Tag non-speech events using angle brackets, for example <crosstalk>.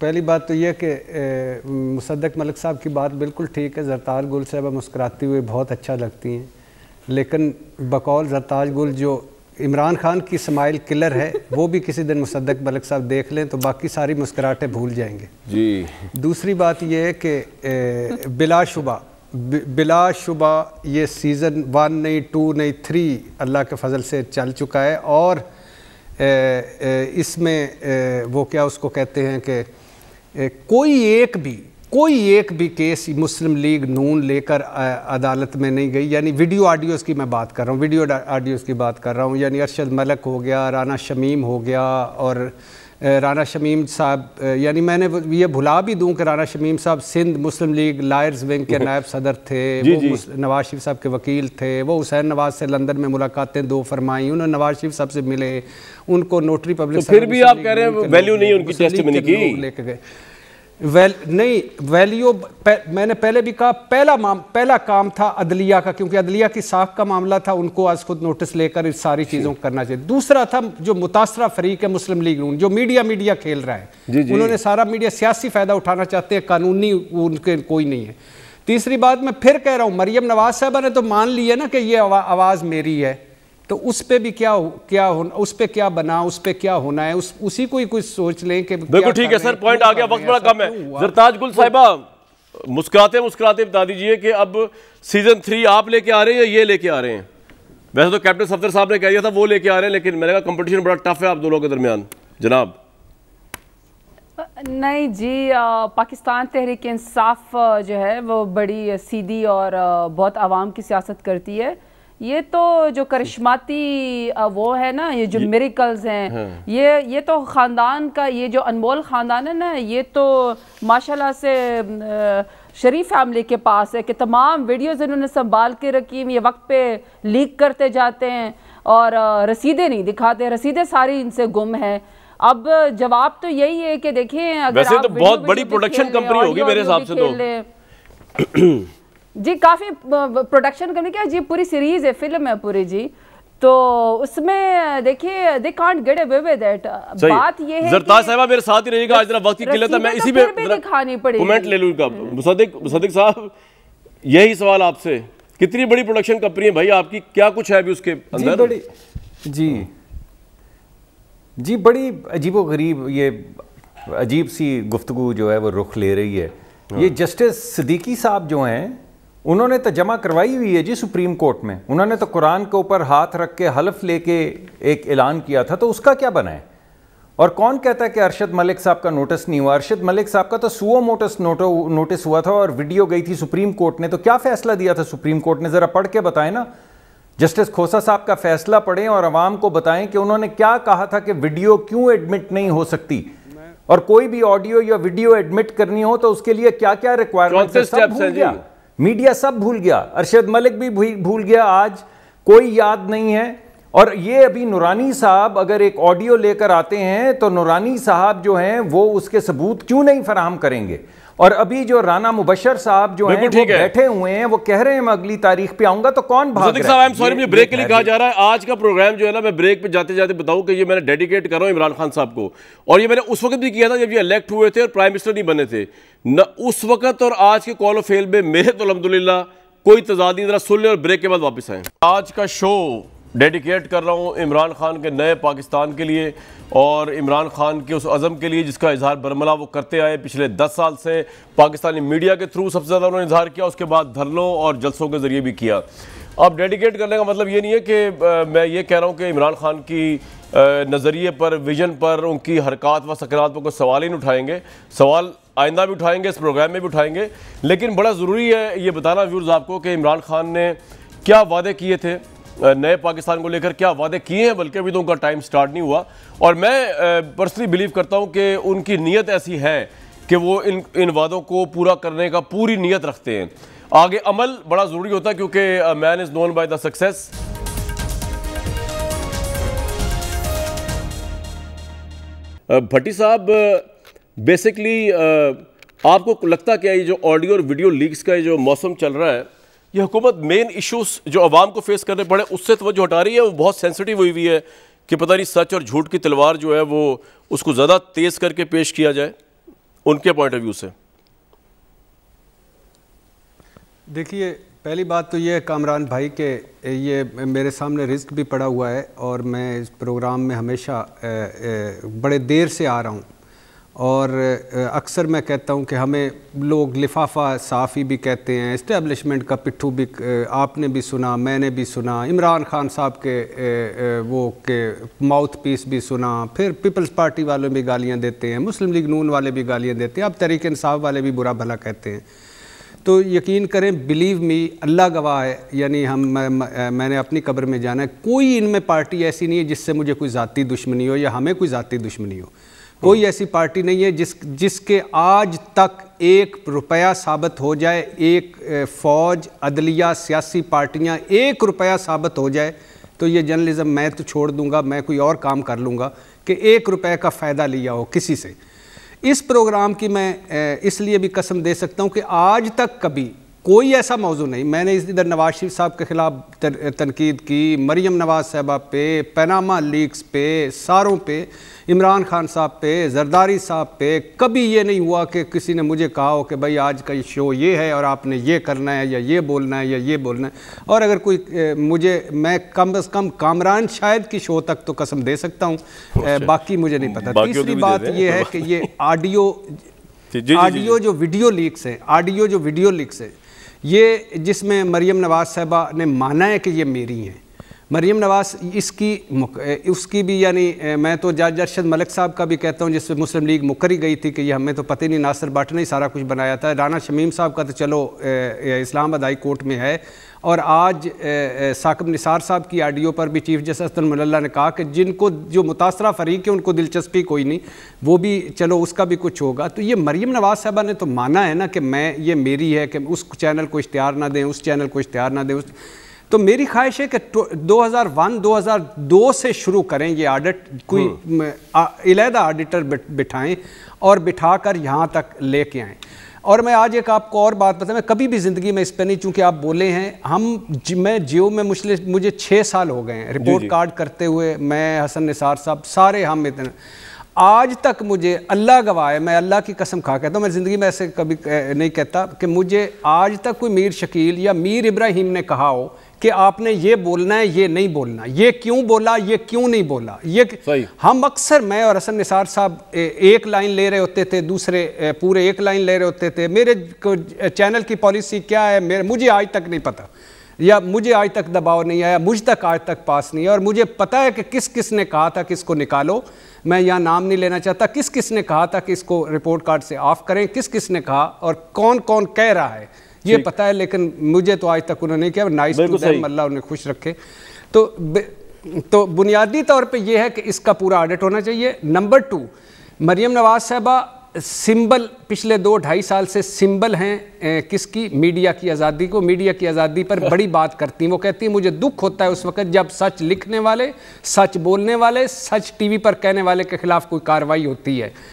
पहली बात तो यह कि मुसदक मलिक साहब की बात बिल्कुल ठीक है जरताज गुल साहबा मुस्कराती हुई बहुत अच्छा लगती हैं लेकिन बकौल जरताज गुल जो इमरान खान की समाइल किलर है वो भी किसी दिन मुसदक मलिक साहब देख लें तो बाकी सारी मुस्कराहटें भूल जाएंगे जी दूसरी बात यह है कि बिलाशुबा बिलाशुबा ये सीज़न वन नहीं टू नहीं थ्री अल्लाह के फजल से चल चुका है और इसमें वो क्या उसको कहते हैं कि कोई एक भी कोई एक भी केस मुस्लिम लीग नून लेकर अदालत में नहीं गई यानी वीडियो ऑडियोज़ की मैं बात कर रहा हूँ वीडियो ऑडियोज़ की बात कर रहा हूँ यानी अरशद मलक हो गया राना शमीम हो गया और राना शमीम साहब यानी मैंने ये भुला भी दूं कि राना शमीम साहब सिंध मुस्लिम लीग लायर्स विंग के <laughs> नायब सदर थे जी वो जी। नवाज शरीफ साहब के वकील थे वो हुसैन नवाज से लंदन में मुलाकातें दो फरमाई उन्होंने नवाज शरीफ साहब से मिले उनको नोटरी पब्लिक तो फिर भी आप कह रहे हैं वैल्यू नहीं उनकी लेके गए वैल नहीं वैल्यू मैंने पहले भी कहा पहला माम पहला काम था अदलिया का क्योंकि अदलिया की साख का मामला था उनको आज खुद नोटिस लेकर इस सारी चीज़ों को करना चाहिए दूसरा था जो मुतासरा फरीक है मुस्लिम लीग नून जो मीडिया मीडिया खेल रहा है जी जी। उन्होंने सारा मीडिया सियासी फ़ायदा उठाना चाहते हैं कानूनी उनके कोई नहीं है तीसरी बात मैं फिर कह रहा हूँ मरियम नवाज साहबा ने तो मान ली है ना कि ये आवाज़ मेरी है तो उस पर भी क्या क्या होना उस पर क्या बना उस पर क्या होना है उस उसी को ही कुछ सोच लें कि बिल्कुल ठीक है सर पॉइंट आ गया वक्त बड़ा कम है जरताज गुल साहिबा मुस्कुराते मुस्कुराते बता दीजिए कि अब सीजन थ्री आप लेके आ रहे हैं या ये लेके आ रहे हैं वैसे तो कैप्टन सफदर साहब ने कह दिया था वो लेके आ रहे हैं लेकिन मैंने कहा कंपटीशन बड़ा टफ है आप दोनों के दरमियान जनाब नहीं जी आ, पाकिस्तान तहरीक इंसाफ जो है वो बड़ी सीधी और बहुत आवाम की सियासत करती है ये तो जो करिश्माती वो है ना ये जो मेरिकल्स हैं हाँ। ये ये तो ख़ानदान का ये जो अनमोल ख़ानदान है ना ये तो माशाल्लाह से शरीफ फैमिली के पास है कि तमाम वीडियोज़ इन्होंने संभाल के रखी ये वक्त पे लीक करते जाते हैं और रसीदें नहीं दिखाते रसीदें सारी इनसे गुम हैं अब जवाब तो यही है कि देखिए वैसे तो बहुत बड़ी प्रोडक्शन कंपनी होगी मेरे हिसाब से तो <clears throat> <clears throat> जी काफ़ी प्रोडक्शन कंपनी क्या जी पूरी सीरीज़ है फिल्म है पूरी जी तो उसमें देखिए they can't get away with that बात ये है जरताज साहब मेरे साथ ही रहिएगा आज जरा वक्त की किल्लत है मैं इसी तो पे दिखानी पड़ेगी कमेंट ले लूंगा मुसद्दिक मुसद्दिक साहब यही सवाल आपसे कितनी बड़ी प्रोडक्शन कंपनी है भाई आपकी क्या कुछ है अभी उसके अंदर जी बड़ी जी जी बड़ी अजीबो गरीब ये अजीब सी गुफ्तगू जो है वो रुख ले रही है ये हाँ। जस्टिस सिद्दीकी साहब जो हैं उन्होंने तो जमा करवाई हुई है जी सुप्रीम कोर्ट में उन्होंने तो कुरान के ऊपर हाथ रख के हलफ लेके एक ऐलान किया था तो उसका क्या बना है और कौन कहता है कि अरशद मलिक साहब का नोटिस नहीं हुआ अरशद मलिक साहब का तो सुओ मोटस नोटो नोटिस हुआ था और वीडियो गई थी सुप्रीम कोर्ट ने तो क्या फैसला दिया था सुप्रीम कोर्ट ने ज़रा पढ़ के बताएं ना जस्टिस खोसा साहब का फैसला पढ़ें और आवाम को बताएं कि उन्होंने क्या कहा था कि वीडियो क्यों एडमिट नहीं हो सकती और कोई भी ऑडियो या वीडियो एडमिट करनी हो तो उसके लिए क्या क्या रिक्वायरमेंट मीडिया सब भूल गया अरशद मलिक भी भूल गया आज कोई याद नहीं है और ये अभी नुरानी साहब अगर एक ऑडियो लेकर आते हैं तो नुरानी साहब जो हैं वो उसके सबूत क्यों नहीं फराहम करेंगे और अभी जो राना मुबशर साहब जो हैं वो है। बैठे हुए हैं वो कह रहे हैं मैं अगली तारीख पे आऊंगा तो कौन भाग सॉरी मुझे ब्रेक के लिए कहा जा रहा है आज का प्रोग्राम जो है ना मैं ब्रेक पे जाते जाते बताऊं कि ये मैंने डेडिकेट कर रहा हूं इमरान खान साहब को और ये मैंने उस वक्त भी किया था जब ये इलेक्ट हुए थे और प्राइम मिनिस्टर नहीं बने थे न उस वक्त और आज के कॉल ऑफ फेल में मेरे तो अलहमदुल्ला कोई तजादी जरा सुन लें और ब्रेक के बाद वापस आए आज का शो डेडिकेट कर रहा हूँ इमरान खान के नए पाकिस्तान के लिए और इमरान खान के उस अज़म के लिए जिसका इजहार बरमला वो करते आए पिछले दस साल से पाकिस्तानी मीडिया के थ्रू सबसे ज़्यादा उन्होंने इजहार किया उसके बाद धरनों और जलसों के ज़रिए भी किया अब डेडिकेट करने का मतलब ये नहीं है कि मैं ये कह रहा हूँ कि इमरान खान की नज़रिए पर विजन पर उनकी हरकत व सकरात पर कोई सवाल ही नहीं उठाएंगे सवाल आइंदा भी उठाएंगे इस प्रोग्राम में भी उठाएंगे लेकिन बड़ा ज़रूरी है ये बताना व्यूर्स आपको कि इमरान खान ने क्या वादे किए थे नए पाकिस्तान को लेकर क्या वादे किए हैं बल्कि अभी तो उनका टाइम स्टार्ट नहीं हुआ और मैं पर्सनली बिलीव करता हूं कि उनकी नीयत ऐसी है कि वो इन इन वादों को पूरा करने का पूरी नीयत रखते हैं आगे अमल बड़ा ज़रूरी होता है क्योंकि man is known by the success Bhatti साहब बेसिकली आपको लगता क्या ये जो ऑडियो और वीडियो लीक्स का ये जो मौसम चल रहा है ये हुकूमत मेन इश्यूज जो आवाम को फेस करने पड़े उससे तोज्जो हटा रही है वो बहुत सेंसिटिव हुई हुई है कि पता नहीं सच और झूठ की तलवार जो है वो उसको ज़्यादा तेज़ करके पेश किया जाए उनके पॉइंट ऑफ व्यू से देखिए पहली बात तो ये है कामरान भाई के ये मेरे सामने रिस्क भी पड़ा हुआ है और मैं इस प्रोग्राम में हमेशा बड़े देर से आ रहा हूँ और अक्सर मैं कहता हूँ कि हमें लोग लिफाफा साफ़ी भी कहते हैं इस्टेबलिशमेंट का पिट्ठू भी आपने भी सुना मैंने भी सुना इमरान खान साहब के वो के माउथ पीस भी सुना फिर पीपल्स पार्टी वालों भी गालियाँ देते हैं मुस्लिम लीग नून वाले भी गालियाँ देते हैं अब तरीक इंसाफ वाले भी बुरा भला कहते हैं तो यकीन करें बिलीव मी अल्लाह गवाह है यानी हम मैं, मैंने अपनी कब्र में जाना है कोई इनमें पार्टी ऐसी नहीं है जिससे मुझे कोई ज़ाती दुश्मनी हो या हमें कोई ज़ाती दुश्मनी हो कोई ऐसी पार्टी नहीं है जिस जिसके आज तक एक रुपया साबित हो जाए एक फौज अदलिया सियासी पार्टियां एक रुपया साबित हो जाए तो ये जर्नलिज़म मैं तो छोड़ दूंगा मैं कोई और काम कर लूँगा कि एक रुपये का फ़ायदा लिया हो किसी से इस प्रोग्राम की मैं इसलिए भी कसम दे सकता हूँ कि आज तक कभी कोई ऐसा मौजू नहीं मैंने इस इधर नवाज शरीफ साहब के ख़िलाफ़ तनकीद की मरीम नवाज साहबा पे पैनामा लीक्स पे सारों पे इमरान खान साहब पे जरदारी साहब पे कभी ये नहीं हुआ कि किसी ने मुझे कहा हो कि भाई आज का ये शो ये है और आपने ये करना है या ये बोलना है या ये बोलना है और अगर कोई मुझे मैं कम अज़ कम कामरान शायद की शो तक तो कसम दे सकता हूँ अच्छा। बाकी मुझे नहीं पता तीसरी बात ये है कि ये ऑडियो <laughs> ऑडियो जो वीडियो लीक्स हैं ऑडियो जो वीडियो लीक्स हैं ये जिसमें मरीम नवाज़ साहबा ने माना है कि ये मेरी हैं मरीम नवाज़ इसकी उसकी भी यानी मैं तो जज अरशद मलिक साहब का भी कहता हूँ जिसमें मुस्लिम लीग मुकरी गई थी कि ये हमें तो पता ही नहीं नासर बाट ने सारा कुछ बनाया था राना शमीम साहब का तो चलो आबाद हाई कोर्ट में है और आज साकब निसार साहब की आडियो पर भी चीफ जस्टिस मल्ला ने कहा कि जिनको जो मुतासर फरीक है उनको दिलचस्पी कोई नहीं वो भी चलो उसका भी कुछ होगा तो ये मरीम नवाज़ साहबा ने तो माना है ना कि मैं ये मेरी है कि उस चैनल को इश्तहार ना दें उस चैनल को इश्तहार ना दें उस तो मेरी ख्वाहिश है कि 2001 तो, 2002 से शुरू करें ये ऑडिट कोई अलहदा हम्म। ऑडिटर बिठाएं और बिठाकर यहाँ तक लेके आएँ और मैं आज एक आपको और बात बता मैं कभी भी ज़िंदगी में इस पर नहीं चूँकि आप बोले हैं हम मैं जियो में मुझे मुझे छः साल हो गए हैं रिपोर्ट कार्ड करते हुए मैं हसन निसार साहब सारे हम इतने आज तक मुझे अल्लाह है मैं अल्लाह की कसम खा कहता हूँ मैं ज़िंदगी में ऐसे कभी नहीं कहता कि मुझे आज तक कोई मीर शकील या मीर इब्राहिम ने कहा हो कि आपने ये बोलना है ये नहीं बोलना ये क्यों बोला ये क्यों नहीं बोला ये सही। हम अक्सर मैं और हसन निसार साहब एक लाइन ले रहे होते थे दूसरे पूरे एक लाइन ले रहे होते थे मेरे चैनल की पॉलिसी क्या है मेरे मुझे आज तक नहीं पता या मुझे आज तक दबाव नहीं आया मुझ तक आज तक पास नहीं है और मुझे पता है कि किस किस ने कहा था कि इसको निकालो मैं यहाँ नाम नहीं लेना चाहता किस किस ने कहा था कि इसको रिपोर्ट कार्ड से ऑफ करें किस किस ने कहा और कौन कौन कह रहा है ये पता है लेकिन मुझे तो आज तक उन्होंने किया नाइस टू देम अल्लाह उन्हें खुश रखे तो तो बुनियादी तौर पे ये है कि इसका पूरा ऑडिट होना चाहिए नंबर टू मरियम नवाज साहबा सिंबल पिछले दो ढाई साल से सिंबल हैं किसकी मीडिया की आज़ादी को मीडिया की आज़ादी पर बड़ी <laughs> बात करती हैं वो कहती हैं मुझे दुख होता है उस वक्त जब सच लिखने वाले सच बोलने वाले सच टीवी पर कहने वाले के खिलाफ कोई कार्रवाई होती है